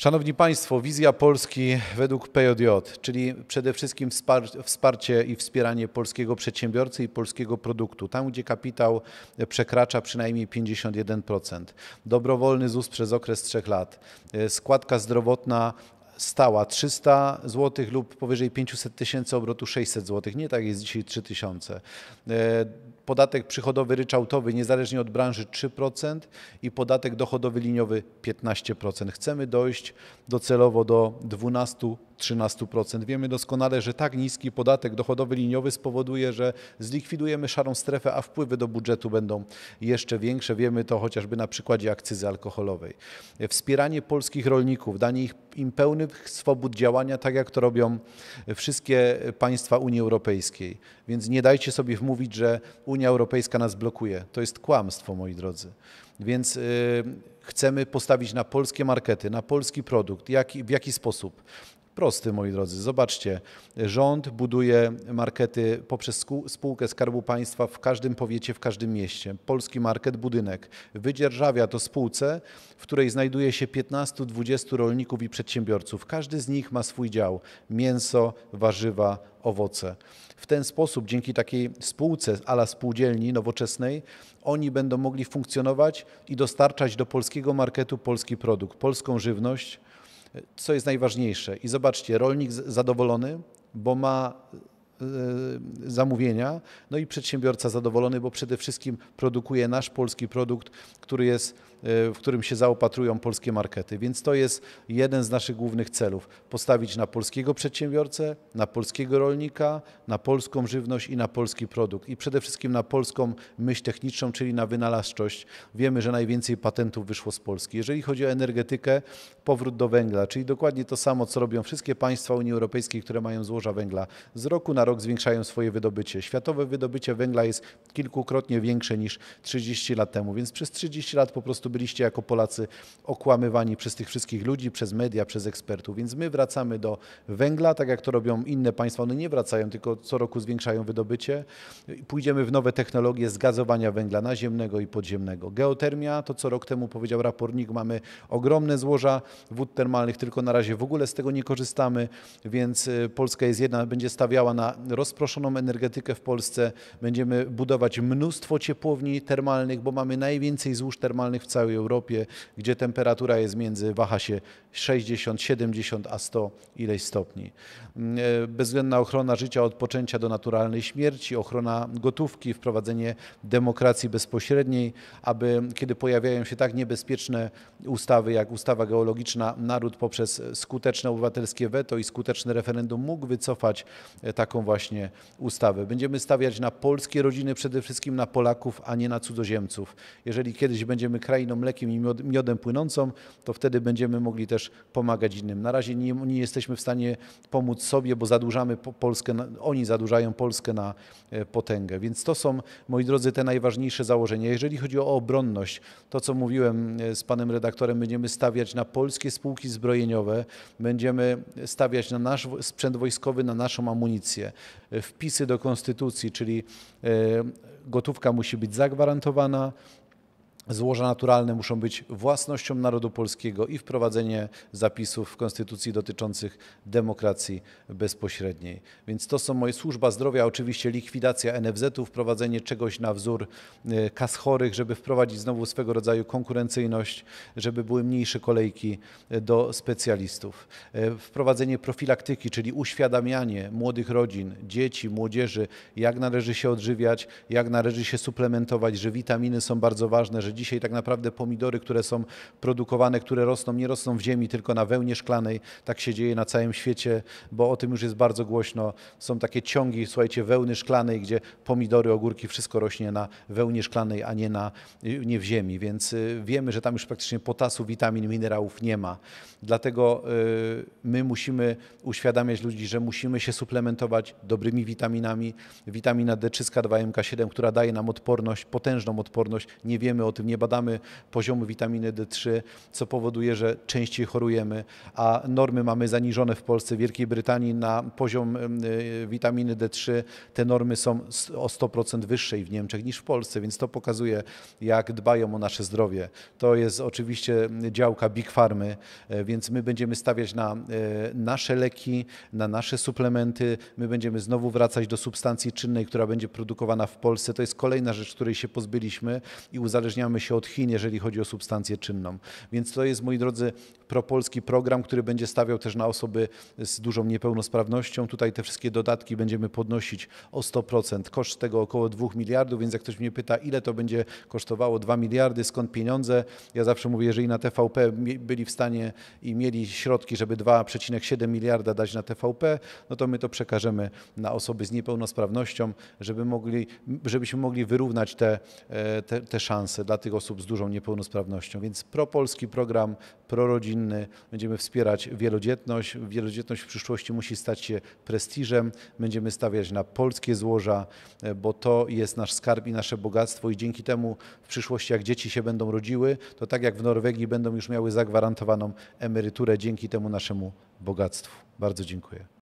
Szanowni Państwo, wizja Polski według PJJ, czyli przede wszystkim wsparcie i wspieranie polskiego przedsiębiorcy i polskiego produktu, tam gdzie kapitał przekracza przynajmniej 51%, dobrowolny ZUS przez okres 3 lat, e, składka zdrowotna stała 300 zł lub powyżej 500 tysięcy obrotu 600 zł. Nie tak jest dzisiaj 3000. E, podatek przychodowy ryczałtowy niezależnie od branży 3% i podatek dochodowy liniowy 15%. Chcemy dojść docelowo do 12-13%. Wiemy doskonale, że tak niski podatek dochodowy liniowy spowoduje, że zlikwidujemy szarą strefę, a wpływy do budżetu będą jeszcze większe. Wiemy to chociażby na przykładzie akcyzy alkoholowej. E, wspieranie polskich rolników, danie ich im pełnych swobód działania, tak jak to robią wszystkie państwa Unii Europejskiej. Więc nie dajcie sobie wmówić, że Unia Europejska nas blokuje. To jest kłamstwo, moi drodzy. Więc y, chcemy postawić na polskie markety, na polski produkt. Jak, w jaki sposób? prosty, moi drodzy. Zobaczcie, rząd buduje markety poprzez spółkę Skarbu Państwa w każdym powiecie, w każdym mieście. Polski market, budynek. Wydzierżawia to spółce, w której znajduje się 15-20 rolników i przedsiębiorców. Każdy z nich ma swój dział. Mięso, warzywa, owoce. W ten sposób, dzięki takiej spółce ala spółdzielni nowoczesnej, oni będą mogli funkcjonować i dostarczać do polskiego marketu polski produkt, polską żywność, co jest najważniejsze. I zobaczcie, rolnik zadowolony, bo ma e, zamówienia, no i przedsiębiorca zadowolony, bo przede wszystkim produkuje nasz polski produkt, który jest w którym się zaopatrują polskie markety. Więc to jest jeden z naszych głównych celów. Postawić na polskiego przedsiębiorcę, na polskiego rolnika, na polską żywność i na polski produkt. I przede wszystkim na polską myśl techniczną, czyli na wynalazczość. Wiemy, że najwięcej patentów wyszło z Polski. Jeżeli chodzi o energetykę, powrót do węgla, czyli dokładnie to samo, co robią wszystkie państwa Unii Europejskiej, które mają złoża węgla. Z roku na rok zwiększają swoje wydobycie. Światowe wydobycie węgla jest kilkukrotnie większe niż 30 lat temu, więc przez 30 lat po prostu byliście jako Polacy okłamywani przez tych wszystkich ludzi, przez media, przez ekspertów. Więc my wracamy do węgla, tak jak to robią inne państwa. One nie wracają, tylko co roku zwiększają wydobycie. Pójdziemy w nowe technologie zgazowania węgla naziemnego i podziemnego. Geotermia, to co rok temu powiedział raportnik, mamy ogromne złoża wód termalnych, tylko na razie w ogóle z tego nie korzystamy, więc y, Polska jest jedna, będzie stawiała na rozproszoną energetykę w Polsce. Będziemy budować mnóstwo ciepłowni termalnych, bo mamy najwięcej złóż termalnych w całym całej Europie, gdzie temperatura jest między, waha się 60, 70, a 100 ileś stopni. Mm, e, bezwzględna ochrona życia od poczęcia do naturalnej śmierci, ochrona gotówki, wprowadzenie demokracji bezpośredniej, aby kiedy pojawiają się tak niebezpieczne ustawy jak ustawa geologiczna, naród poprzez skuteczne obywatelskie weto i skuteczne referendum mógł wycofać e, taką właśnie ustawę. Będziemy stawiać na polskie rodziny przede wszystkim na Polaków, a nie na cudzoziemców. Jeżeli kiedyś będziemy krainą mlekiem i miodem płynącą, to wtedy będziemy mogli też pomagać innym. Na razie nie, nie jesteśmy w stanie pomóc sobie, bo zadłużamy Polskę, oni zadłużają Polskę na e, potęgę. Więc to są, moi drodzy, te najważniejsze założenia. Jeżeli chodzi o obronność, to co mówiłem e, z panem redaktorem, będziemy stawiać na polskie spółki zbrojeniowe, będziemy stawiać na nasz sprzęt wojskowy, na naszą amunicję. E, wpisy do konstytucji, czyli gotówka musi być zagwarantowana, złoża naturalne muszą być własnością narodu polskiego i wprowadzenie zapisów w Konstytucji dotyczących demokracji bezpośredniej. Więc to są moje służba zdrowia, oczywiście likwidacja NFZ-u, wprowadzenie czegoś na wzór y, kas chorych, żeby wprowadzić znowu swego rodzaju konkurencyjność, żeby były mniejsze kolejki y, do specjalistów. Y, wprowadzenie profilaktyki, czyli uświadamianie młodych rodzin, dzieci, młodzieży, jak należy się odżywiać, jak należy się suplementować, że witaminy są bardzo ważne, że że dzisiaj tak naprawdę pomidory, które są produkowane, które rosną, nie rosną w ziemi, tylko na wełnie szklanej. Tak się dzieje na całym świecie, bo o tym już jest bardzo głośno. Są takie ciągi, słuchajcie, wełny szklanej, gdzie pomidory, ogórki, wszystko rośnie na wełnie szklanej, a nie, na, nie w ziemi. Więc y, wiemy, że tam już praktycznie potasu, witamin, minerałów nie ma. Dlatego y, my musimy uświadamiać ludzi, że musimy się suplementować dobrymi witaminami. Witamina D3, 2MK7, która daje nam odporność, potężną odporność. Nie wiemy o tym, nie badamy poziomu witaminy D3, co powoduje, że częściej chorujemy, a normy mamy zaniżone w Polsce, w Wielkiej Brytanii na poziom e, witaminy D3 te normy są o 100% wyższe w Niemczech niż w Polsce, więc to pokazuje, jak dbają o nasze zdrowie. To jest oczywiście działka Big Farmy, e, więc my będziemy stawiać na e, nasze leki, na nasze suplementy, my będziemy znowu wracać do substancji czynnej, która będzie produkowana w Polsce. To jest kolejna rzecz, której się pozbyliśmy i uzależniamy różniamy się od Chin, jeżeli chodzi o substancję czynną. Więc to jest, moi drodzy, propolski program, który będzie stawiał też na osoby z dużą niepełnosprawnością. Tutaj te wszystkie dodatki będziemy podnosić o 100%. Koszt tego około 2 miliardów, więc jak ktoś mnie pyta, ile to będzie kosztowało 2 miliardy, skąd pieniądze, ja zawsze mówię, jeżeli na TVP byli w stanie i mieli środki, żeby 2,7 miliarda dać na TVP, no to my to przekażemy na osoby z niepełnosprawnością, żeby mogli, żebyśmy mogli wyrównać te, e, te, te szanse tych osób z dużą niepełnosprawnością. Więc propolski program, prorodzinny, będziemy wspierać wielodzietność. Wielodzietność w przyszłości musi stać się prestiżem. Będziemy stawiać na polskie złoża, e, bo to jest nasz skarb i nasze bogactwo i dzięki temu w przyszłości, jak dzieci się będą rodziły, to tak jak w Norwegii będą już miały zagwarantowaną emeryturę dzięki temu naszemu bogactwu. Bardzo dziękuję.